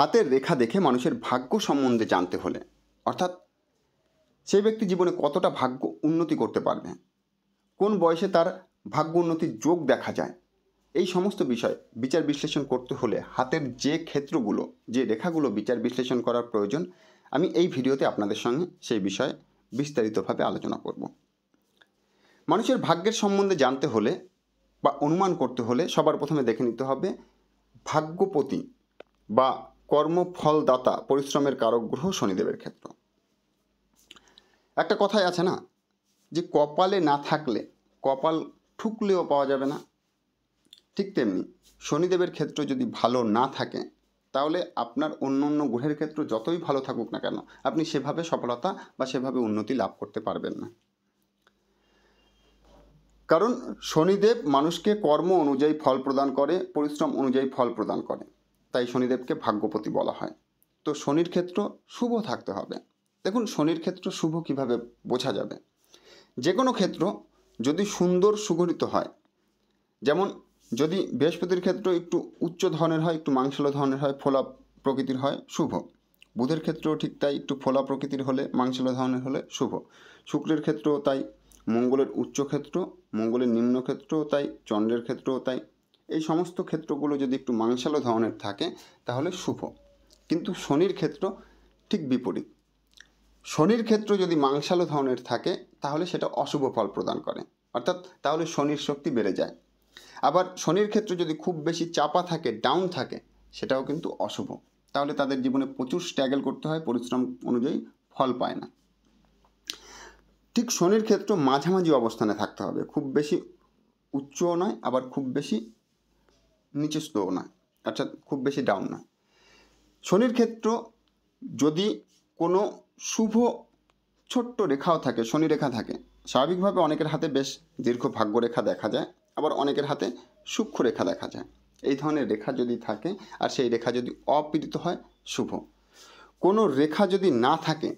হাতের রেখা দেখে মানুষের ভাগ্য সম্বন্ধে জানতে হলে অর্থাৎ সেই ব্যক্তি জীবনে কতটা ভাগ্য উন্নতি করতে পারবে কোন বয়সে তার ভাগ্য উন্নতির যোগ দেখা যায় এই সমস্ত বিষয় বিচার বিশ্লেষণ করতে হলে হাতের যে ক্ষেত্রগুলো যে রেখাগুলো বিচার বিশ্লেষণ করার প্রয়োজন আমি এই ভিডিওতে আপনাদের সঙ্গে সেই বিষয়ে বিস্তারিতভাবে আলোচনা করব মানুষের ভাগ্যের সম্বন্ধে জানতে হলে বা অনুমান করতে হলে সবার প্রথমে দেখে নিতে হবে ভাগ্যপতি বা কর্মফলদাতা পরিশ্রমের কারক গ্রহ শনিদেবের ক্ষেত্র একটা কথাই আছে না যে কপালে না থাকলে কপাল ঠুকলেও পাওয়া যাবে না ঠিক তেমনি শনিদেবের ক্ষেত্র যদি ভালো না থাকে তাহলে আপনার অন্য অন্য গ্রহের ক্ষেত্র যতই ভালো থাকুক না কেন আপনি সেভাবে সফলতা বা সেভাবে উন্নতি লাভ করতে পারবেন না কারণ শনিদেব মানুষকে কর্ম অনুযায়ী ফল প্রদান করে পরিশ্রম অনুযায়ী ফল প্রদান করে তাই শনিদেবকে ভাগ্যপতি বলা হয় তো শনির ক্ষেত্র শুভ থাকতে হবে দেখুন শনির ক্ষেত্র শুভ কিভাবে বোঝা যাবে যে কোনো ক্ষেত্র যদি সুন্দর সুগঠিত হয় যেমন যদি বৃহস্পতির ক্ষেত্র একটু উচ্চ ধরনের হয় একটু মাংসল ধরনের হয় ফোলা প্রকৃতির হয় শুভ বুধের ক্ষেত্রেও ঠিক তাই একটু ফোলা প্রকৃতির হলে মাংসল ধরনের হলে শুভ শুক্রের ক্ষেত্রেও তাই মঙ্গলের উচ্চ ক্ষেত্র মঙ্গলের নিম্ন ক্ষেত্র তাই চন্দ্রের ক্ষেত্রেও তাই এই সমস্ত ক্ষেত্রগুলো যদি একটু মাংসালো ধরনের থাকে তাহলে শুভ কিন্তু শনির ক্ষেত্র ঠিক বিপরীত শনির ক্ষেত্র যদি মাংসালো ধরনের থাকে তাহলে সেটা অশুভ ফল প্রদান করে অর্থাৎ তাহলে শনির শক্তি বেড়ে যায় আবার শনির ক্ষেত্র যদি খুব বেশি চাপা থাকে ডাউন থাকে সেটাও কিন্তু অশুভ তাহলে তাদের জীবনে প্রচুর স্ট্যাগল করতে হয় পরিশ্রম অনুযায়ী ফল পায় না ঠিক শনির ক্ষেত্র মাঝামাঝি অবস্থানে থাকতে হবে খুব বেশি উচ্চও নয় আবার খুব বেশি নিচে স্লো না অর্থাৎ খুব বেশি ডাউন না শনির ক্ষেত্র যদি কোনো শুভ ছোট্ট রেখাও থাকে শনি রেখা থাকে স্বাভাবিকভাবে অনেকের হাতে বেশ দীর্ঘ ভাগ্যরেখা দেখা যায় আবার অনেকের হাতে সূক্ষ্ম রেখা দেখা যায় এই ধরনের রেখা যদি থাকে আর সেই রেখা যদি অপীড়িত হয় শুভ কোনো রেখা যদি না থাকে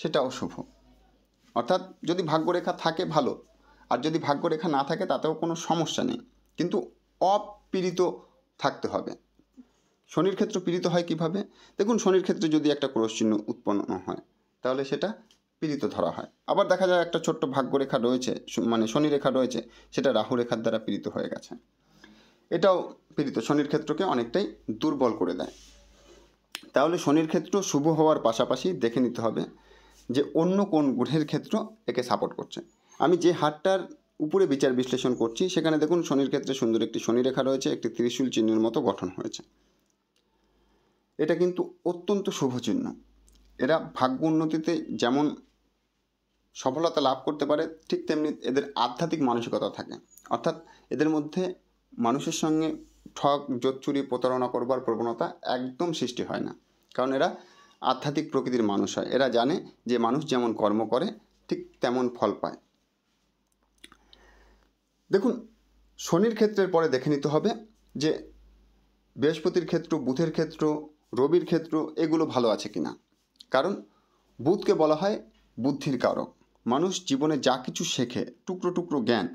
সেটাও শুভ অর্থাৎ যদি ভাগ্যরেখা থাকে ভালো আর যদি ভাগ্যরেখা না থাকে তাতেও কোনো সমস্যা নেই কিন্তু অপ পীড়িত থাকতে হবে শনির ক্ষেত্র পীড়িত হয় কিভাবে দেখুন শনির ক্ষেত্রে যদি একটা ক্রোশচিহ্ন উৎপন্ন হয় তাহলে সেটা পীড়িত ধরা হয় আবার দেখা যায় একটা ছোট্ট ভাগ্যরেখা রয়েছে মানে শনি রেখা রয়েছে সেটা রাহু রেখার দ্বারা পীড়িত হয়ে গেছে এটাও পীড়িত শনির ক্ষেত্রকে অনেকটাই দুর্বল করে দেয় তাহলে শনির ক্ষেত্র শুভ হওয়ার পাশাপাশি দেখে নিতে হবে যে অন্য কোন গ্রহের ক্ষেত্র একে সাপোর্ট করছে আমি যে হারটার উপরে বিচার বিশ্লেষণ করছি সেখানে দেখুন শনির ক্ষেত্রে সুন্দর একটি শনি রেখা রয়েছে একটি ত্রিশূল চিহ্নের মতো গঠন হয়েছে এটা কিন্তু অত্যন্ত শুভ চিহ্ন এরা ভাগ্য উন্নতিতে যেমন সফলতা লাভ করতে পারে ঠিক তেমনি এদের আধ্যাত্মিক মানসিকতা থাকে অর্থাৎ এদের মধ্যে মানুষের সঙ্গে ঠক জোচ্চুরি প্রতারণা করবার প্রবণতা একদম সৃষ্টি হয় না কারণ এরা আধ্যাত্মিক প্রকৃতির মানুষ হয় এরা জানে যে মানুষ যেমন কর্ম করে ঠিক তেমন ফল পায় দেখুন শনির ক্ষেত্রের পরে দেখে নিতে হবে যে বৃহস্পতির ক্ষেত্র বুধের ক্ষেত্র রবির ক্ষেত্র এগুলো ভালো আছে কি না কারণ বুধকে বলা হয় বুদ্ধির কারক মানুষ জীবনে যা কিছু শেখে টুকরো টুকরো জ্ঞান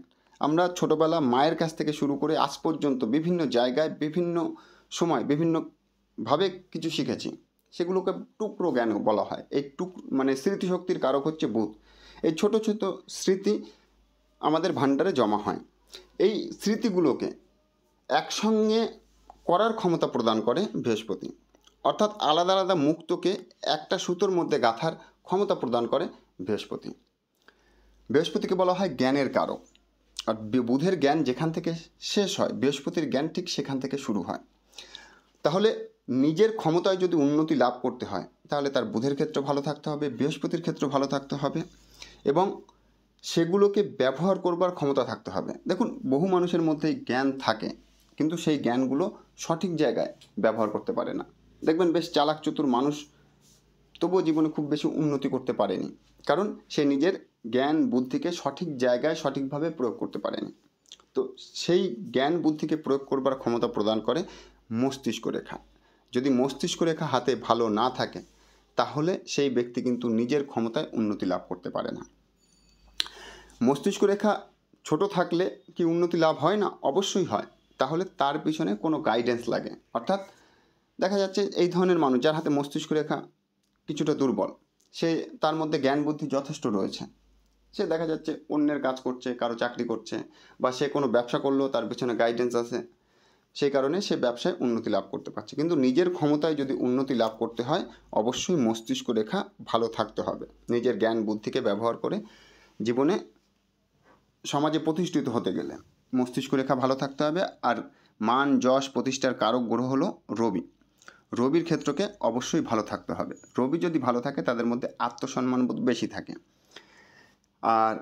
আমরা ছোটোবেলা মায়ের কাছ থেকে শুরু করে আজ পর্যন্ত বিভিন্ন জায়গায় বিভিন্ন সময় বিভিন্নভাবে কিছু শিখেছি সেগুলোকে টুকরো জ্ঞান বলা হয় এই টুক মানে স্মৃতিশক্তির কারক হচ্ছে বুধ এই ছোট ছোট স্মৃতি আমাদের ভাণ্ডারে জমা হয় এই স্মৃতিগুলোকে একসঙ্গে করার ক্ষমতা প্রদান করে বৃহস্পতি অর্থাৎ আলাদা আলাদা মুক্তকে একটা সুতোর মধ্যে গাঁথার ক্ষমতা প্রদান করে বৃহস্পতি বৃহস্পতিকে বলা হয় জ্ঞানের কারক আর বুধের জ্ঞান যেখান থেকে শেষ হয় বৃহস্পতির জ্ঞান ঠিক সেখান থেকে শুরু হয় তাহলে নিজের ক্ষমতায় যদি উন্নতি লাভ করতে হয় তাহলে তার বুধের ক্ষেত্র ভালো থাকতে হবে বৃহস্পতির ক্ষেত্র ভালো থাকতে হবে এবং সেগুলোকে ব্যবহার করবার ক্ষমতা থাকতে হবে দেখুন বহু মানুষের মধ্যে জ্ঞান থাকে কিন্তু সেই জ্ঞানগুলো সঠিক জায়গায় ব্যবহার করতে পারে না দেখবেন বেশ চালাক চতুর মানুষ তবুও জীবনে খুব বেশি উন্নতি করতে পারেনি কারণ সে নিজের জ্ঞান বুদ্ধিকে সঠিক জায়গায় সঠিকভাবে প্রয়োগ করতে পারেনি তো সেই জ্ঞান বুদ্ধিকে প্রয়োগ করবার ক্ষমতা প্রদান করে মস্তিষ্ক রেখা যদি মস্তিষ্ক রেখা হাতে ভালো না থাকে তাহলে সেই ব্যক্তি কিন্তু নিজের ক্ষমতায় উন্নতি লাভ করতে পারে না মস্তিষ্ক রেখা ছোট থাকলে কি উন্নতি লাভ হয় না অবশ্যই হয় তাহলে তার পিছনে কোনো গাইডেন্স লাগে অর্থাৎ দেখা যাচ্ছে এই ধরনের মানুষ যার হাতে মস্তিষ্ক রেখা কিছুটা দুর্বল সে তার মধ্যে জ্ঞান বুদ্ধি যথেষ্ট রয়েছে সে দেখা যাচ্ছে অন্যের কাজ করছে কারো চাকরি করছে বা সে কোনো ব্যবসা করলেও তার পিছনে গাইডেন্স আছে সেই কারণে সে ব্যবসায় উন্নতি লাভ করতে পারছে কিন্তু নিজের ক্ষমতায় যদি উন্নতি লাভ করতে হয় অবশ্যই মস্তিষ্ক রেখা ভালো থাকতে হবে নিজের জ্ঞান বুদ্ধিকে ব্যবহার করে জীবনে সমাজে প্রতিষ্ঠিত হতে গেলে মস্তিষ্ক রেখা ভালো থাকতে হবে আর মান যশ প্রতিষ্ঠার কারক গ্রহ হলো রবি রবির ক্ষেত্রকে অবশ্যই ভালো থাকতে হবে রবি যদি ভালো থাকে তাদের মধ্যে আত্মসম্মানবোধ বেশি থাকে আর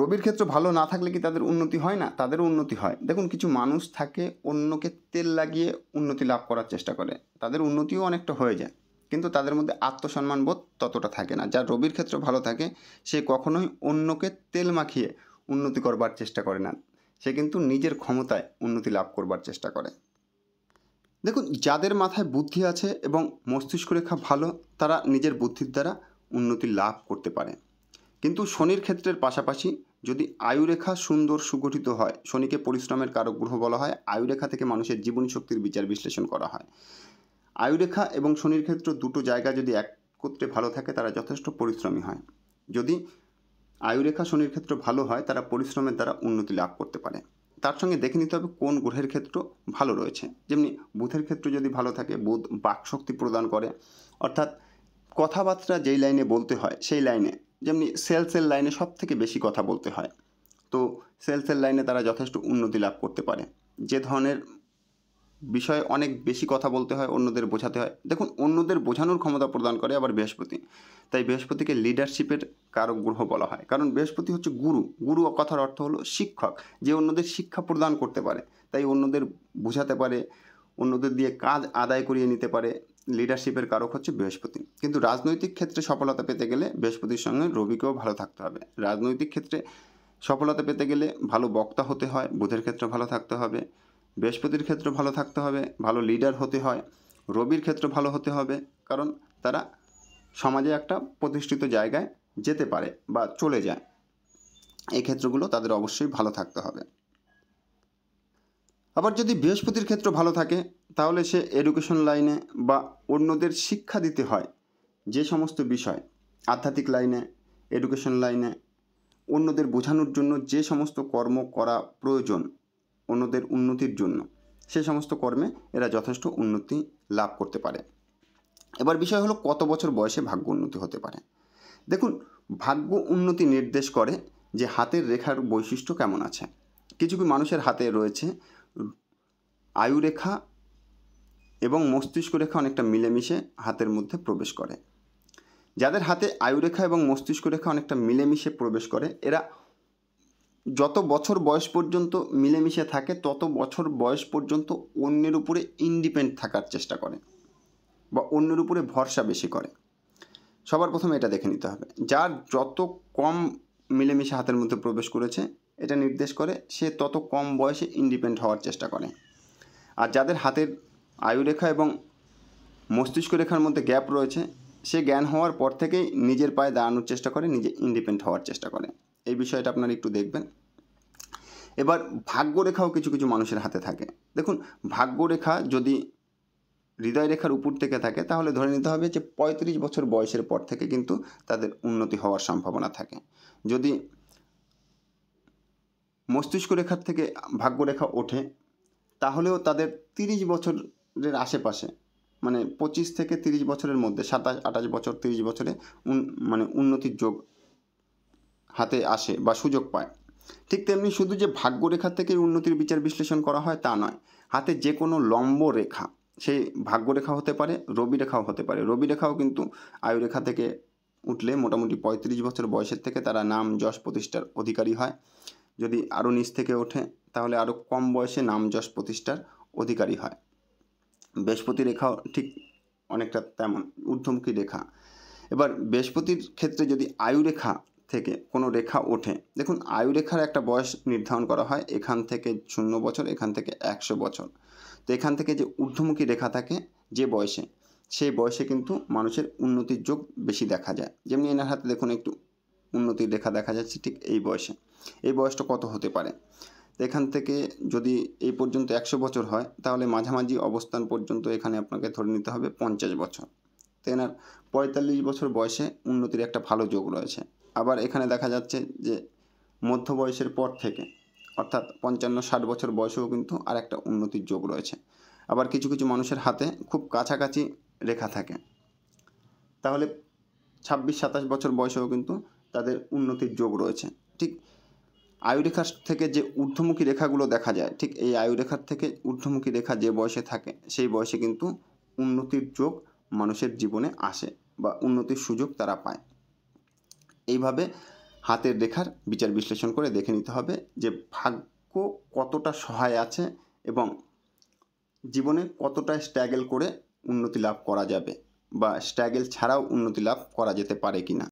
রবির ক্ষেত্র ভালো না থাকলে কি তাদের উন্নতি হয় না তাদেরও উন্নতি হয় দেখুন কিছু মানুষ থাকে অন্যকে তেল লাগিয়ে উন্নতি লাভ করার চেষ্টা করে তাদের উন্নতিও অনেকটা হয়ে যায় কিন্তু তাদের মধ্যে আত্মসম্মানবোধ ততটা থাকে না যার রবির ক্ষেত্র ভালো থাকে সে কখনোই অন্যকে তেল মাখিয়ে উন্নতি করবার চেষ্টা করে না সে কিন্তু নিজের ক্ষমতায় উন্নতি লাভ করবার চেষ্টা করে দেখুন যাদের মাথায় বুদ্ধি আছে এবং মস্তিষ্ক রেখা ভালো তারা নিজের বুদ্ধির দ্বারা উন্নতি লাভ করতে পারে কিন্তু শনির ক্ষেত্রের পাশাপাশি যদি আয়ুরেখা সুন্দর সুগঠিত হয় শনিকে পরিশ্রমের কারক গ্রহ বলা হয় আয়ুরেখা থেকে মানুষের জীবনী শক্তির বিচার বিশ্লেষণ করা হয় আয়ুরেখা এবং শনির ক্ষেত্র দুটো জায়গা যদি একত্রে ভালো থাকে তারা যথেষ্ট পরিশ্রমী হয় যদি আয়ুরেখা শনির ক্ষেত্র ভালো হয় তারা পরিশ্রমের দ্বারা উন্নতি লাভ করতে পারে তার সঙ্গে দেখে নিতে হবে কোন গ্রহের ক্ষেত্র ভালো রয়েছে যেমনি বুথের ক্ষেত্র যদি ভালো থাকে বুধ বাকশক্তি প্রদান করে অর্থাৎ কথাবার্তা যেই লাইনে বলতে হয় সেই লাইনে যেমনি সেলসের লাইনে সব থেকে বেশি কথা বলতে হয় তো সেলসের লাইনে তারা যথেষ্ট উন্নতি লাভ করতে পারে যে ধরনের বিষয়ে অনেক বেশি কথা বলতে হয় অন্যদের বোঝাতে হয় দেখুন অন্যদের বোঝানোর ক্ষমতা প্রদান করে আবার বৃহস্পতি তাই বৃহস্পতিকে লিডারশিপের কারক গ্রহ বলা হয় কারণ বৃহস্পতি হচ্ছে গুরু গুরু কথার অর্থ হলো শিক্ষক যে অন্যদের শিক্ষা প্রদান করতে পারে তাই অন্যদের বোঝাতে পারে অন্যদের দিয়ে কাজ আদায় করিয়ে নিতে পারে লিডারশিপের কারক হচ্ছে বৃহস্পতি কিন্তু রাজনৈতিক ক্ষেত্রে সফলতা পেতে গেলে বৃহস্পতির সঙ্গে রবিকেও ভালো থাকতে হবে রাজনৈতিক ক্ষেত্রে সফলতা পেতে গেলে ভালো বক্তা হতে হয় বুধের ক্ষেত্রে ভালো থাকতে হবে বৃহস্পতির ক্ষেত্রে ভালো থাকতে হবে ভালো লিডার হতে হয় রবির ক্ষেত্রে ভালো হতে হবে কারণ তারা সমাজে একটা প্রতিষ্ঠিত জায়গায় যেতে পারে বা চলে যায় এই ক্ষেত্রগুলো তাদের অবশ্যই ভালো থাকতে হবে আবার যদি বৃহস্পতির ক্ষেত্র ভালো থাকে তাহলে সে এডুকেশন লাইনে বা অন্যদের শিক্ষা দিতে হয় যে সমস্ত বিষয় আধ্যাত্মিক লাইনে এডুকেশন লাইনে অন্যদের বোঝানোর জন্য যে সমস্ত কর্ম করা প্রয়োজন অন্যদের উন্নতির জন্য সে সমস্ত কর্মে এরা যথেষ্ট উন্নতি লাভ করতে পারে এবার বিষয় হলো কত বছর বয়সে ভাগ্য উন্নতি হতে পারে দেখুন ভাগ্য উন্নতি নির্দেশ করে যে হাতের রেখার বৈশিষ্ট্য কেমন আছে কিছু কিছু মানুষের হাতে রয়েছে আয়ুরেখা এবং মস্তিষ্ক রেখা অনেকটা মিলেমিশে হাতের মধ্যে প্রবেশ করে যাদের হাতে আয়ুরেখা এবং মস্তিষ্ক রেখা অনেকটা মিলেমিশে প্রবেশ করে এরা যত বছর বয়স পর্যন্ত মিলেমিশে থাকে তত বছর বয়স পর্যন্ত অন্যের উপরে ইন্ডিপেন্ড থাকার চেষ্টা করে বা অন্যের উপরে ভরসা বেশি করে সবার প্রথমে এটা দেখে নিতে হবে যার যত কম মিলেমিশে হাতের মধ্যে প্রবেশ করেছে এটা নির্দেশ করে সে তত কম বয়সে ইন্ডিপেন্ড হওয়ার চেষ্টা করে আর যাদের হাতের আয়ুরেখা এবং মস্তিষ্ক রেখার মধ্যে গ্যাপ রয়েছে সে জ্ঞান হওয়ার পর থেকেই নিজের পায়ে দাঁড়ানোর চেষ্টা করে নিজে ইন্ডিপেন্ড হওয়ার চেষ্টা করে এই বিষয়টা আপনারা একটু দেখবেন এবার ভাগ্যরেখাও কিছু কিছু মানুষের হাতে থাকে দেখুন ভাগ্যরেখা যদি হৃদয় রেখার উপর থেকে থাকে তাহলে ধরে নিতে হবে যে ৩৫ বছর বয়সের পর থেকে কিন্তু তাদের উন্নতি হওয়ার সম্ভাবনা থাকে যদি মস্তিষ্ক রেখার থেকে ভাগ্যরেখা ওঠে তাহলেও তাদের ৩০ বছরের আশেপাশে মানে পঁচিশ থেকে ৩০ বছরের মধ্যে সাতাশ আঠাশ বছর ৩০ বছরে মানে উন্নতির যোগ হাতে আসে বা সুযোগ পায় ঠিক তেমনি শুধু যে ভাগ্যরেখা থেকে উন্নতির বিচার বিশ্লেষণ করা হয় তা নয় হাতে যে কোনো লম্ব রেখা সেই ভাগ্যরেখা হতে পারে রবি রেখাও হতে পারে রবি রেখাও কিন্তু আয়ুরেখা থেকে উঠলে মোটামুটি পঁয়ত্রিশ বছর বয়সের থেকে তারা নাম যশ প্রতিষ্ঠার অধিকারী হয় যদি আরও নিচ থেকে ওঠে তাহলে আরও কম বয়সে নাম যশ প্রতিষ্ঠার অধিকারী হয় বৃহস্পতি রেখাও ঠিক অনেকটা তেমন ঊর্ধ্বমুখী রেখা এবার বৃহস্পতির ক্ষেত্রে যদি আয়ু রেখা থেকে কোনো রেখা ওঠে দেখুন আয়ু রেখার একটা বয়স নির্ধারণ করা হয় এখান থেকে শূন্য বছর এখান থেকে একশো বছর তো এখান থেকে যে ঊর্ধ্বমুখী রেখা থাকে যে বয়সে সেই বয়সে কিন্তু মানুষের উন্নতির যোগ বেশি দেখা যায় যেমনি এনার হাতে দেখুন একটু উন্নতির রেখা দেখা যাচ্ছে ঠিক এই বয়সে এই বয়সটা কত হতে পারে এখান থেকে যদি এই পর্যন্ত একশো বছর হয় তাহলে মাঝামাঝি অবস্থান পর্যন্ত এখানে আপনাকে ধরে নিতে হবে পঞ্চাশ বছর তো এনার পঁয়তাল্লিশ বছর বয়সে উন্নতির একটা ভালো যোগ রয়েছে আবার এখানে দেখা যাচ্ছে যে মধ্য বয়সের পর থেকে অর্থাৎ পঞ্চান্ন ষাট বছর বয়সেও কিন্তু আর একটা উন্নতির যোগ রয়েছে আবার কিছু কিছু মানুষের হাতে খুব কাছাকাছি রেখা থাকে তাহলে ছাব্বিশ সাতাশ বছর বয়সেও কিন্তু তাদের উন্নতির যোগ রয়েছে ঠিক আয়ুরেখা থেকে যে ঊর্ধ্বমুখী রেখাগুলো দেখা যায় ঠিক এই আয়ুরেখার থেকে ঊর্ধ্বমুখী রেখা যে বয়সে থাকে সেই বয়সে কিন্তু উন্নতির যোগ মানুষের জীবনে আসে বা উন্নতির সুযোগ তারা পায় এইভাবে হাতের রেখার বিচার বিশ্লেষণ করে দেখে নিতে হবে যে ভাগ্য কতটা সহায় আছে এবং জীবনে কতটা স্ট্রাগল করে উন্নতি লাভ করা যাবে বা স্ট্রাগল ছাড়াও উন্নতি লাভ করা যেতে পারে কি না